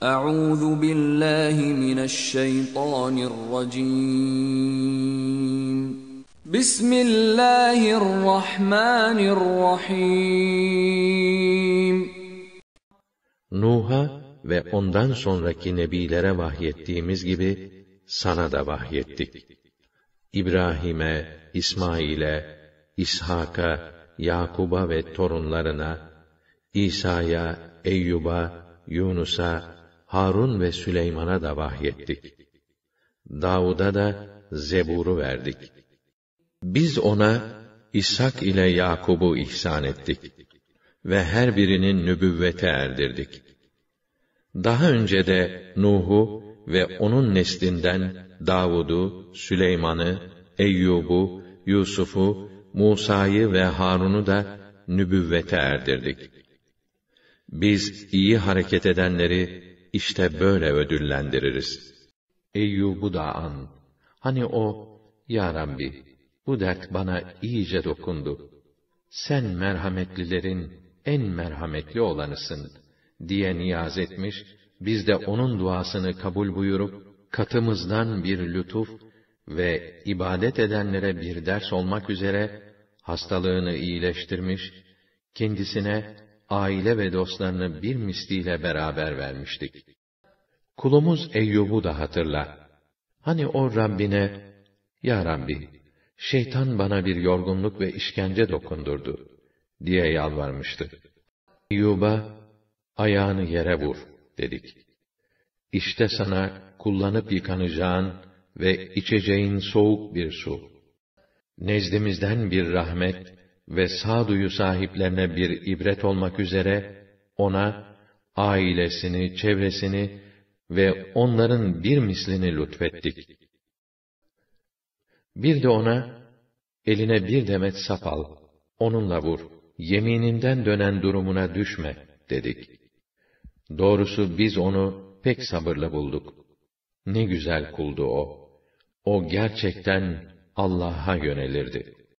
Euzu billahi mineşşeytanirracim. Bismillahirrahmanirrahim. Nuh'a ve ondan sonraki nebilere vahyettiğimiz gibi sana da vahyettik. İbrahim'e, İsmail'e, İshak'a, Yakub'a ve torunlarına, İsa'ya, Eyyub'a, Yunus'a, Harun ve Süleyman'a da vahyettik. Davud'a da Zebur'u verdik. Biz ona İshak ile Yakub'u ihsan ettik ve her birinin nübüvvete erdirdik. Daha önce de Nuh'u ve onun neslinden Davud'u, Süleyman'ı, Eyyub'u, Yusuf'u, Musa'yı ve Harun'u da nübüvvete erdirdik. Biz iyi hareket edenleri işte böyle ödüllendiririz. Eyyub'u da an. Hani o, Ya Rabbi, bu dert bana iyice dokundu. Sen merhametlilerin en merhametli olanısın, diye niyaz etmiş, biz de onun duasını kabul buyurup, katımızdan bir lütuf ve ibadet edenlere bir ders olmak üzere, hastalığını iyileştirmiş, kendisine aile ve dostlarını bir misliyle beraber vermiştik. Kulumuz Eyyub'u da hatırla. Hani o Rabbine, Ya Rabbi, şeytan bana bir yorgunluk ve işkence dokundurdu, diye yalvarmıştı. Eyyub'a, ayağını yere vur, dedik. İşte sana kullanıp yıkanacağın ve içeceğin soğuk bir su. Nezdimizden bir rahmet ve sağduyu sahiplerine bir ibret olmak üzere ona ailesini, çevresini ve onların bir mislini lütfettik. Bir de ona eline bir demet sap al, onunla vur, yemininden dönen durumuna düşme dedik. Doğrusu biz onu pek sabırlı bulduk. Ne güzel kuldu o. O gerçekten Allah'a yönelirdi.